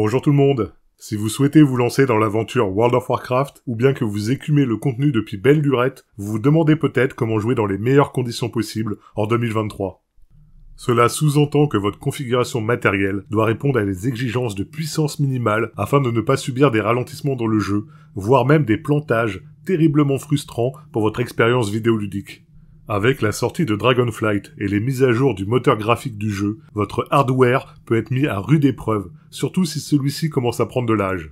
Bonjour tout le monde Si vous souhaitez vous lancer dans l'aventure World of Warcraft, ou bien que vous écumez le contenu depuis belle lurette, vous vous demandez peut-être comment jouer dans les meilleures conditions possibles en 2023. Cela sous-entend que votre configuration matérielle doit répondre à des exigences de puissance minimale afin de ne pas subir des ralentissements dans le jeu, voire même des plantages terriblement frustrants pour votre expérience vidéoludique. Avec la sortie de Dragonflight et les mises à jour du moteur graphique du jeu, votre hardware peut être mis à rude épreuve, surtout si celui-ci commence à prendre de l'âge.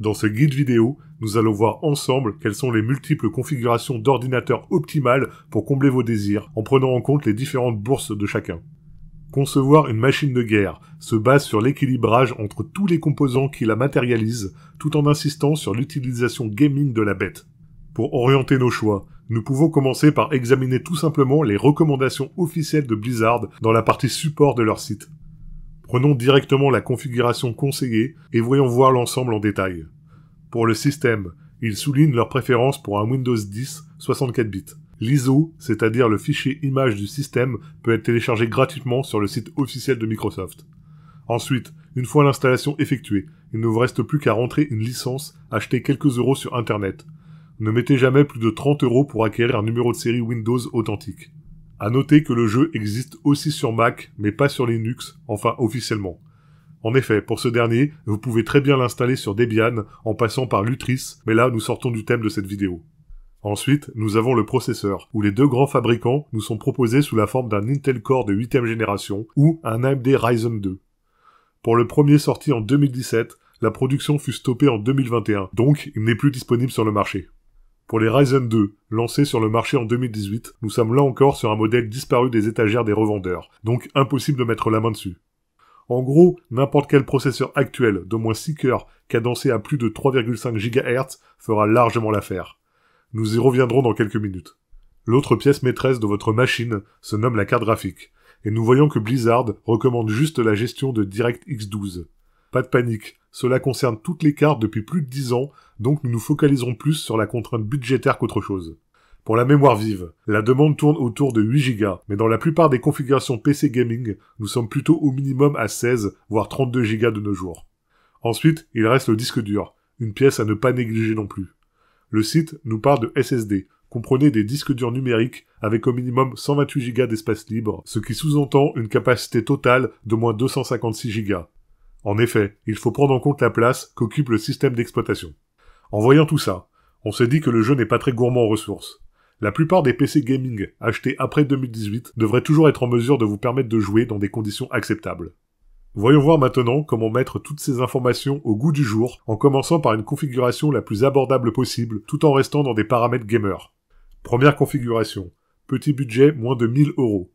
Dans ce guide vidéo, nous allons voir ensemble quelles sont les multiples configurations d'ordinateurs optimales pour combler vos désirs, en prenant en compte les différentes bourses de chacun. Concevoir une machine de guerre se base sur l'équilibrage entre tous les composants qui la matérialisent, tout en insistant sur l'utilisation gaming de la bête. Pour orienter nos choix, nous pouvons commencer par examiner tout simplement les recommandations officielles de Blizzard dans la partie support de leur site. Prenons directement la configuration conseillée et voyons voir l'ensemble en détail. Pour le système, ils soulignent leur préférence pour un Windows 10 64 bits. L'ISO, c'est-à-dire le fichier image du système, peut être téléchargé gratuitement sur le site officiel de Microsoft. Ensuite, une fois l'installation effectuée, il ne vous reste plus qu'à rentrer une licence, acheter quelques euros sur Internet. Ne mettez jamais plus de 30 euros pour acquérir un numéro de série Windows authentique. À noter que le jeu existe aussi sur Mac, mais pas sur Linux, enfin officiellement. En effet, pour ce dernier, vous pouvez très bien l'installer sur Debian en passant par Lutris, mais là nous sortons du thème de cette vidéo. Ensuite, nous avons le processeur, où les deux grands fabricants nous sont proposés sous la forme d'un Intel Core de 8ème génération ou un AMD Ryzen 2. Pour le premier sorti en 2017, la production fut stoppée en 2021, donc il n'est plus disponible sur le marché. Pour les Ryzen 2, lancés sur le marché en 2018, nous sommes là encore sur un modèle disparu des étagères des revendeurs, donc impossible de mettre la main dessus. En gros, n'importe quel processeur actuel d'au moins 6 cœurs cadencé à plus de 3,5 GHz fera largement l'affaire. Nous y reviendrons dans quelques minutes. L'autre pièce maîtresse de votre machine se nomme la carte graphique, et nous voyons que Blizzard recommande juste la gestion de DirectX 12. Pas de panique, cela concerne toutes les cartes depuis plus de 10 ans, donc nous nous focalisons plus sur la contrainte budgétaire qu'autre chose. Pour la mémoire vive, la demande tourne autour de 8 Go, mais dans la plupart des configurations PC gaming, nous sommes plutôt au minimum à 16, voire 32 Go de nos jours. Ensuite, il reste le disque dur, une pièce à ne pas négliger non plus. Le site nous parle de SSD, comprenez des disques durs numériques avec au minimum 128 Go d'espace libre, ce qui sous-entend une capacité totale de moins 256 Go. En effet, il faut prendre en compte la place qu'occupe le système d'exploitation. En voyant tout ça, on se dit que le jeu n'est pas très gourmand en ressources. La plupart des PC gaming achetés après 2018 devraient toujours être en mesure de vous permettre de jouer dans des conditions acceptables. Voyons voir maintenant comment mettre toutes ces informations au goût du jour en commençant par une configuration la plus abordable possible tout en restant dans des paramètres gamer. Première configuration. Petit budget moins de 1000 euros.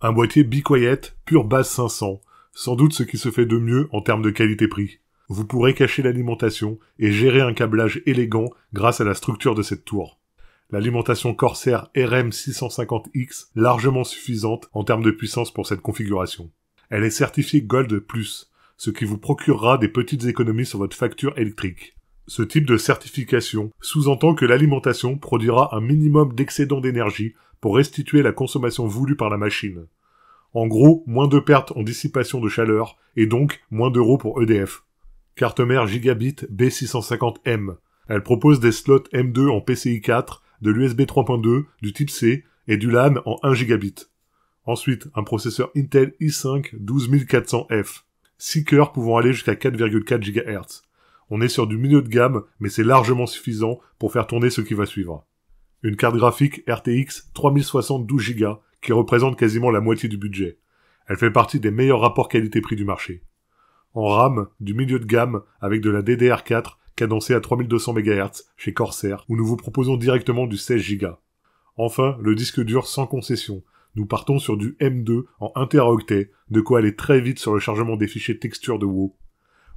Un boîtier Be pure base 500, sans doute ce qui se fait de mieux en termes de qualité-prix. Vous pourrez cacher l'alimentation et gérer un câblage élégant grâce à la structure de cette tour. L'alimentation Corsair RM650X largement suffisante en termes de puissance pour cette configuration. Elle est certifiée Gold Plus, ce qui vous procurera des petites économies sur votre facture électrique. Ce type de certification sous-entend que l'alimentation produira un minimum d'excédent d'énergie pour restituer la consommation voulue par la machine. En gros, moins de pertes en dissipation de chaleur, et donc moins d'euros pour EDF. Carte mère Gigabit B650M. Elle propose des slots M2 en PCI 4, de l'USB 3.2, du type C, et du LAN en 1 gigabit. Ensuite, un processeur Intel i5 12400F. 6 cœurs pouvant aller jusqu'à 4,4 GHz. On est sur du milieu de gamme, mais c'est largement suffisant pour faire tourner ce qui va suivre. Une carte graphique RTX 3072 Go qui représente quasiment la moitié du budget. Elle fait partie des meilleurs rapports qualité-prix du marché. En RAM, du milieu de gamme, avec de la DDR4 cadencée à 3200 MHz chez Corsair, où nous vous proposons directement du 16 Go. Enfin, le disque dur sans concession. Nous partons sur du M2 en 1 de quoi aller très vite sur le chargement des fichiers texture de WoW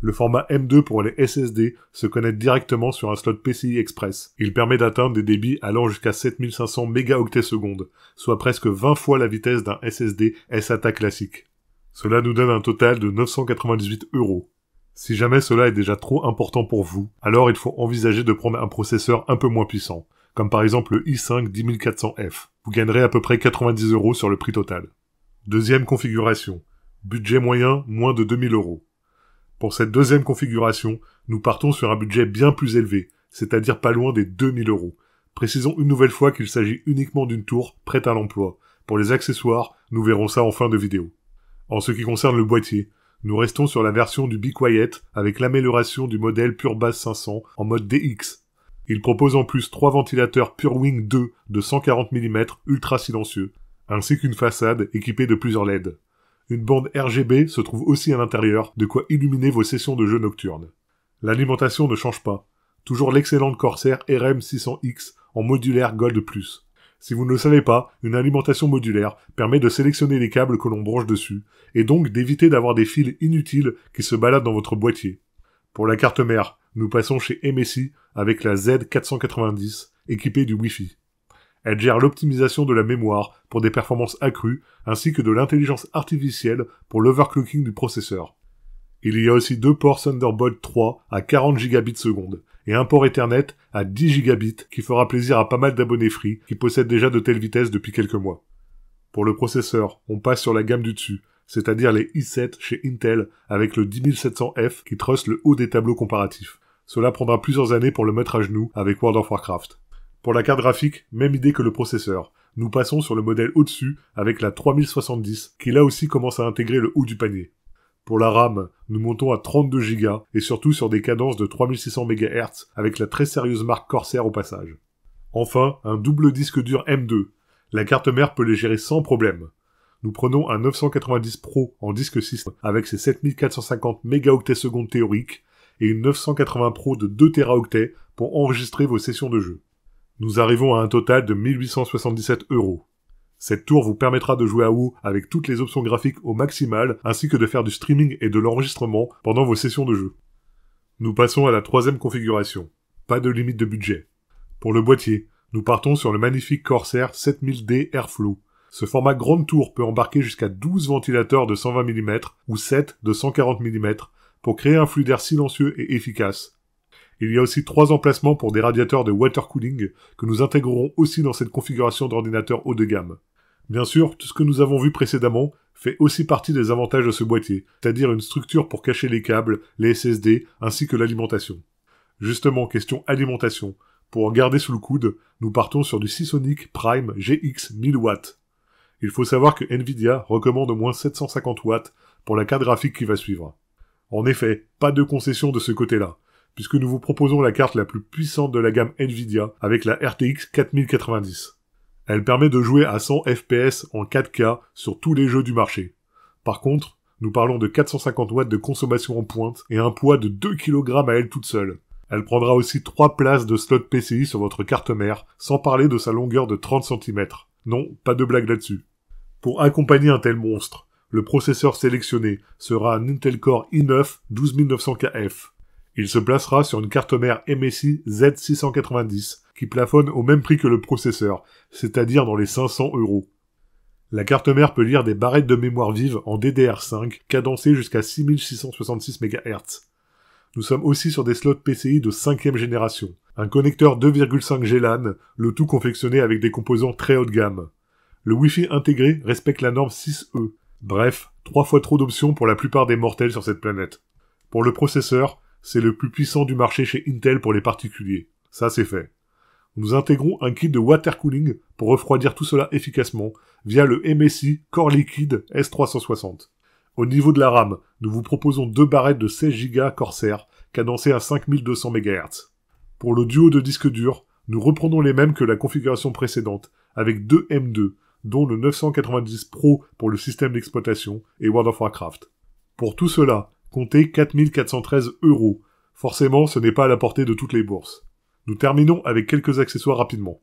le format M2 pour les SSD se connecte directement sur un slot PCI Express. Il permet d'atteindre des débits allant jusqu'à 7500 mégaoctets secondes, soit presque 20 fois la vitesse d'un SSD SATA classique. Cela nous donne un total de 998 euros. Si jamais cela est déjà trop important pour vous, alors il faut envisager de prendre un processeur un peu moins puissant, comme par exemple le i5 10400F. Vous gagnerez à peu près 90 euros sur le prix total. Deuxième configuration. Budget moyen, moins de 2000 euros. Pour cette deuxième configuration, nous partons sur un budget bien plus élevé, c'est-à-dire pas loin des 2000 euros. Précisons une nouvelle fois qu'il s'agit uniquement d'une tour prête à l'emploi. Pour les accessoires, nous verrons ça en fin de vidéo. En ce qui concerne le boîtier, nous restons sur la version du Be Quiet avec l'amélioration du modèle Pure Bass 500 en mode DX. Il propose en plus trois ventilateurs Pure Wing 2 de 140 mm ultra silencieux, ainsi qu'une façade équipée de plusieurs LED. Une bande RGB se trouve aussi à l'intérieur, de quoi illuminer vos sessions de jeu nocturnes. L'alimentation ne change pas. Toujours l'excellente Corsair RM600X en modulaire Gold+. Plus. Si vous ne le savez pas, une alimentation modulaire permet de sélectionner les câbles que l'on branche dessus, et donc d'éviter d'avoir des fils inutiles qui se baladent dans votre boîtier. Pour la carte mère, nous passons chez MSI avec la Z490, équipée du Wi-Fi. Elle gère l'optimisation de la mémoire pour des performances accrues, ainsi que de l'intelligence artificielle pour l'overclocking du processeur. Il y a aussi deux ports Thunderbolt 3 à 40 gigabits seconde et un port Ethernet à 10 gigabits qui fera plaisir à pas mal d'abonnés free qui possèdent déjà de telles vitesses depuis quelques mois. Pour le processeur, on passe sur la gamme du dessus, c'est-à-dire les i7 chez Intel avec le 10700F qui trust le haut des tableaux comparatifs. Cela prendra plusieurs années pour le mettre à genoux avec World of Warcraft. Pour la carte graphique, même idée que le processeur. Nous passons sur le modèle au-dessus avec la 3070, qui là aussi commence à intégrer le haut du panier. Pour la RAM, nous montons à 32 Go et surtout sur des cadences de 3600 MHz avec la très sérieuse marque Corsair au passage. Enfin, un double disque dur M2. La carte mère peut les gérer sans problème. Nous prenons un 990 Pro en disque système avec ses 7450 mégaoctets secondes théoriques et une 980 Pro de 2 Teraoctets pour enregistrer vos sessions de jeu. Nous arrivons à un total de 1877 euros. Cette tour vous permettra de jouer à Woo avec toutes les options graphiques au maximal, ainsi que de faire du streaming et de l'enregistrement pendant vos sessions de jeu. Nous passons à la troisième configuration. Pas de limite de budget. Pour le boîtier, nous partons sur le magnifique Corsair 7000D Airflow. Ce format grande tour peut embarquer jusqu'à 12 ventilateurs de 120 mm ou 7 de 140 mm pour créer un flux d'air silencieux et efficace, il y a aussi trois emplacements pour des radiateurs de water cooling que nous intégrerons aussi dans cette configuration d'ordinateur haut de gamme. Bien sûr, tout ce que nous avons vu précédemment fait aussi partie des avantages de ce boîtier, c'est-à-dire une structure pour cacher les câbles, les SSD ainsi que l'alimentation. Justement, question alimentation. Pour en garder sous le coude, nous partons sur du Seasonic Prime GX 1000 w Il faut savoir que Nvidia recommande au moins 750 watts pour la carte graphique qui va suivre. En effet, pas de concession de ce côté-là puisque nous vous proposons la carte la plus puissante de la gamme Nvidia avec la RTX 4090. Elle permet de jouer à 100 FPS en 4K sur tous les jeux du marché. Par contre, nous parlons de 450 watts de consommation en pointe et un poids de 2 kg à elle toute seule. Elle prendra aussi 3 places de slot PCI sur votre carte mère, sans parler de sa longueur de 30 cm. Non, pas de blague là-dessus. Pour accompagner un tel monstre, le processeur sélectionné sera un Intel Core i9 12900KF. Il se placera sur une carte mère MSI Z690 qui plafonne au même prix que le processeur, c'est-à-dire dans les 500 euros. La carte mère peut lire des barrettes de mémoire vive en DDR5 cadencées jusqu'à 6666 MHz. Nous sommes aussi sur des slots PCI de 5ème génération, un connecteur 2,5 G le tout confectionné avec des composants très haut de gamme. Le Wi-Fi intégré respecte la norme 6E. Bref, trois fois trop d'options pour la plupart des mortels sur cette planète. Pour le processeur, c'est le plus puissant du marché chez Intel pour les particuliers. Ça, c'est fait. Nous intégrons un kit de water cooling pour refroidir tout cela efficacement via le MSI Core Liquid S360. Au niveau de la RAM, nous vous proposons deux barrettes de 16 Go Corsair cadencées à 5200 MHz. Pour le duo de disques durs, nous reprenons les mêmes que la configuration précédente avec deux M2 dont le 990 Pro pour le système d'exploitation et World of Warcraft. Pour tout cela, Comptez 4413 euros. Forcément, ce n'est pas à la portée de toutes les bourses. Nous terminons avec quelques accessoires rapidement.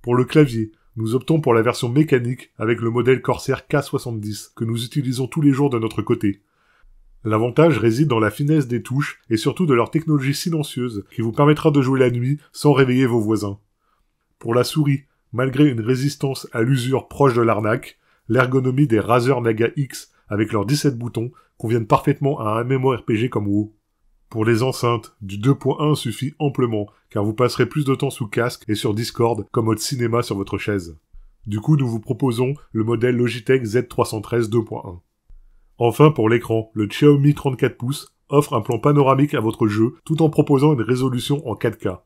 Pour le clavier, nous optons pour la version mécanique avec le modèle Corsair K70 que nous utilisons tous les jours de notre côté. L'avantage réside dans la finesse des touches et surtout de leur technologie silencieuse qui vous permettra de jouer la nuit sans réveiller vos voisins. Pour la souris, malgré une résistance à l'usure proche de l'arnaque, l'ergonomie des Razer Naga X avec leurs 17 boutons, conviennent parfaitement à un MMORPG comme WoW. Pour les enceintes, du 2.1 suffit amplement, car vous passerez plus de temps sous casque et sur Discord comme mode cinéma sur votre chaise. Du coup, nous vous proposons le modèle Logitech Z313 2.1. Enfin, pour l'écran, le Xiaomi 34 pouces offre un plan panoramique à votre jeu tout en proposant une résolution en 4K.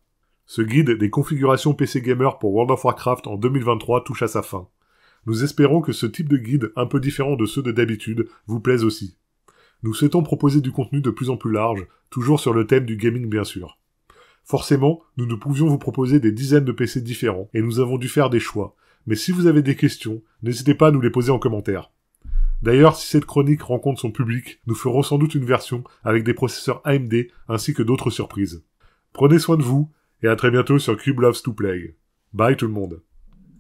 Ce guide des configurations PC Gamer pour World of Warcraft en 2023 touche à sa fin. Nous espérons que ce type de guide un peu différent de ceux de d'habitude vous plaise aussi. Nous souhaitons proposer du contenu de plus en plus large, toujours sur le thème du gaming bien sûr. Forcément, nous ne pouvions vous proposer des dizaines de PC différents, et nous avons dû faire des choix, mais si vous avez des questions, n'hésitez pas à nous les poser en commentaire. D'ailleurs, si cette chronique rencontre son public, nous ferons sans doute une version avec des processeurs AMD ainsi que d'autres surprises. Prenez soin de vous, et à très bientôt sur Cube Loves to Play. Bye tout le monde.